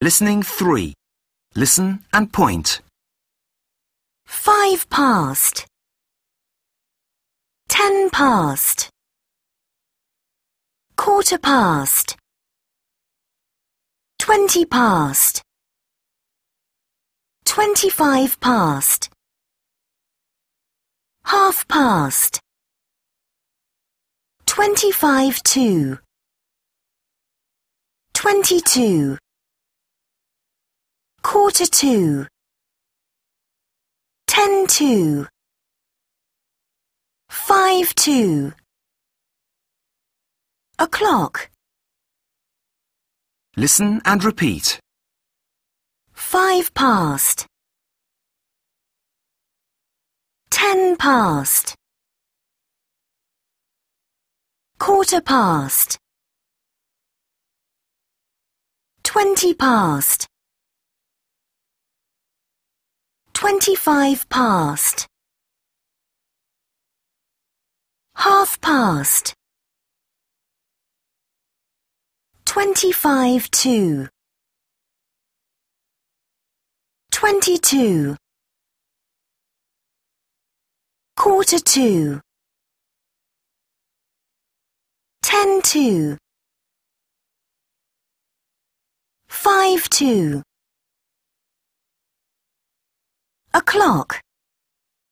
Listening 3. Listen and point. Five past. Ten past. Quarter past. Twenty past. Twenty-five past. Half past. Twenty-five to. Twenty-two. Quarter to. Ten to. Five to. O'clock. Listen and repeat. Five past. Ten past. Quarter past. Twenty past. Twenty-five past. Half past. Twenty-five to. Twenty-two. Quarter to. Ten to. Five to. o'clock.